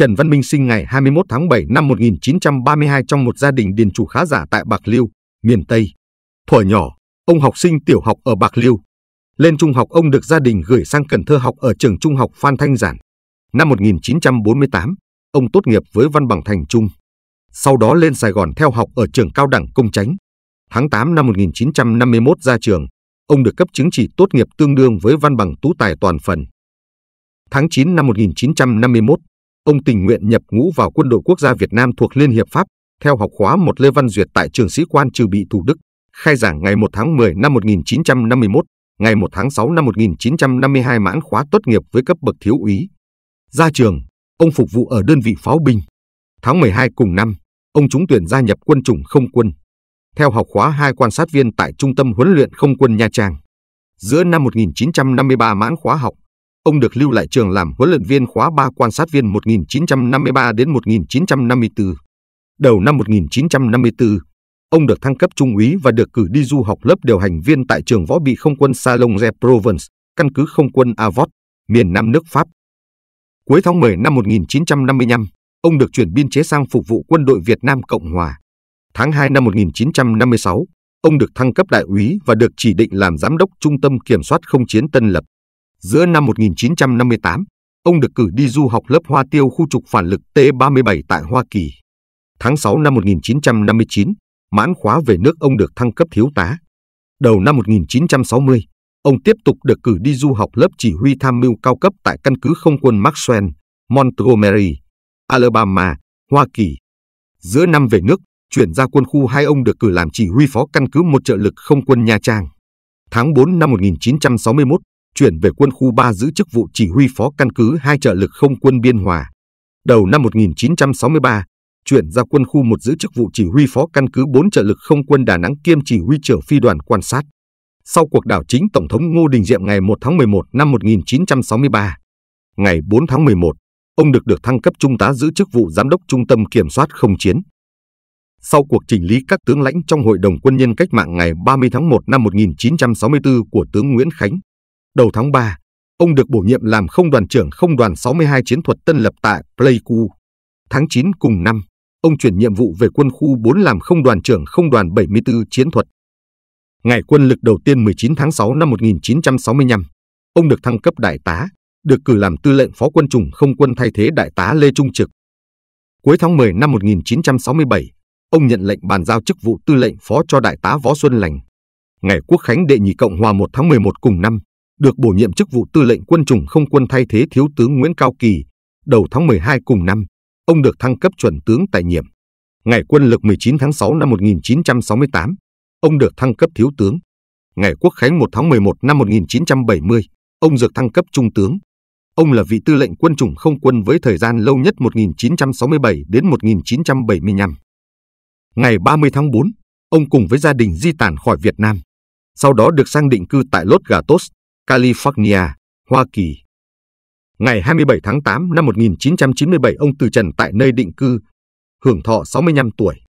Trần Văn Minh sinh ngày 21 tháng 7 năm 1932 trong một gia đình điền chủ khá giả tại Bạc Liêu, miền Tây. Thuở nhỏ, ông học sinh tiểu học ở Bạc Liêu. Lên trung học ông được gia đình gửi sang Cần Thơ học ở trường trung học Phan Thanh Giản. Năm 1948, ông tốt nghiệp với văn bằng thành trung. Sau đó lên Sài Gòn theo học ở trường cao đẳng công chánh. Tháng 8 năm 1951 ra trường, ông được cấp chứng chỉ tốt nghiệp tương đương với văn bằng tú tài toàn phần. Tháng 9 năm 1951, ông tình nguyện nhập ngũ vào quân đội quốc gia Việt Nam thuộc Liên Hiệp Pháp, theo học khóa một Lê Văn Duyệt tại trường sĩ quan trừ bị Thủ Đức, khai giảng ngày 1 tháng 10 năm 1951, ngày 1 tháng 6 năm 1952 mãn khóa tốt nghiệp với cấp bậc thiếu úy. Ra trường, ông phục vụ ở đơn vị pháo binh. Tháng 12 cùng năm, ông trúng tuyển gia nhập quân chủng không quân. Theo học khóa hai quan sát viên tại Trung tâm huấn luyện không quân Nha Trang. Giữa năm 1953 mãn khóa học, Ông được lưu lại trường làm huấn luyện viên khóa 3 quan sát viên 1953 đến 1954. Đầu năm 1954, ông được thăng cấp trung úy và được cử đi du học lớp điều hành viên tại trường võ bị không quân Salon-de-Provence, căn cứ không quân Avot, miền Nam nước Pháp. Cuối tháng 10 năm 1955, ông được chuyển biên chế sang phục vụ quân đội Việt Nam Cộng Hòa. Tháng 2 năm 1956, ông được thăng cấp đại úy và được chỉ định làm giám đốc Trung tâm Kiểm soát Không chiến Tân Lập. Giữa năm 1958, ông được cử đi du học lớp hoa tiêu khu trục phản lực T-37 tại Hoa Kỳ. Tháng 6 năm 1959, mãn khóa về nước ông được thăng cấp thiếu tá. Đầu năm 1960, ông tiếp tục được cử đi du học lớp chỉ huy tham mưu cao cấp tại căn cứ không quân Maxwell, Montgomery, Alabama, Hoa Kỳ. Giữa năm về nước, chuyển ra quân khu hai ông được cử làm chỉ huy phó căn cứ một trợ lực không quân Nha Trang. Tháng 4 năm 1961, chuyển về quân khu 3 giữ chức vụ chỉ huy phó căn cứ hai trợ lực không quân Biên Hòa. Đầu năm 1963, chuyển ra quân khu 1 giữ chức vụ chỉ huy phó căn cứ 4 trợ lực không quân Đà Nẵng kiêm chỉ huy trưởng phi đoàn quan sát. Sau cuộc đảo chính Tổng thống Ngô Đình Diệm ngày 1 tháng 11 năm 1963, ngày 4 tháng 11, ông được được thăng cấp trung tá giữ chức vụ giám đốc trung tâm kiểm soát không chiến. Sau cuộc chỉnh lý các tướng lãnh trong Hội đồng Quân nhân Cách mạng ngày 30 tháng 1 năm 1964 của tướng Nguyễn Khánh, Đầu tháng 3, ông được bổ nhiệm làm không đoàn trưởng không đoàn 62 chiến thuật tân lập tại Pleiku. Tháng 9 cùng năm, ông chuyển nhiệm vụ về quân khu 4 làm không đoàn trưởng không đoàn 74 chiến thuật. Ngày quân lực đầu tiên 19 tháng 6 năm 1965, ông được thăng cấp đại tá, được cử làm tư lệnh phó quân chủng không quân thay thế đại tá Lê Trung Trực. Cuối tháng 10 năm 1967, ông nhận lệnh bàn giao chức vụ tư lệnh phó cho đại tá Võ Xuân Lành. Ngày Quốc khánh đệ nhị Cộng hòa 1 tháng 11 cùng năm, được bổ nhiệm chức vụ tư lệnh quân chủng không quân thay thế thiếu tướng Nguyễn Cao Kỳ. Đầu tháng 12 cùng năm, ông được thăng cấp chuẩn tướng tại nhiệm. Ngày quân lực 19 tháng 6 năm 1968, ông được thăng cấp thiếu tướng. Ngày quốc khánh 1 tháng 11 năm 1970, ông được thăng cấp trung tướng. Ông là vị tư lệnh quân chủng không quân với thời gian lâu nhất 1967 đến 1975. Ngày 30 tháng 4, ông cùng với gia đình di tản khỏi Việt Nam, sau đó được sang định cư tại Lốt Gatos. California, Hoa Kỳ. Ngày 27 tháng 8 năm 1997, ông từ trần tại nơi định cư, hưởng thọ 65 tuổi.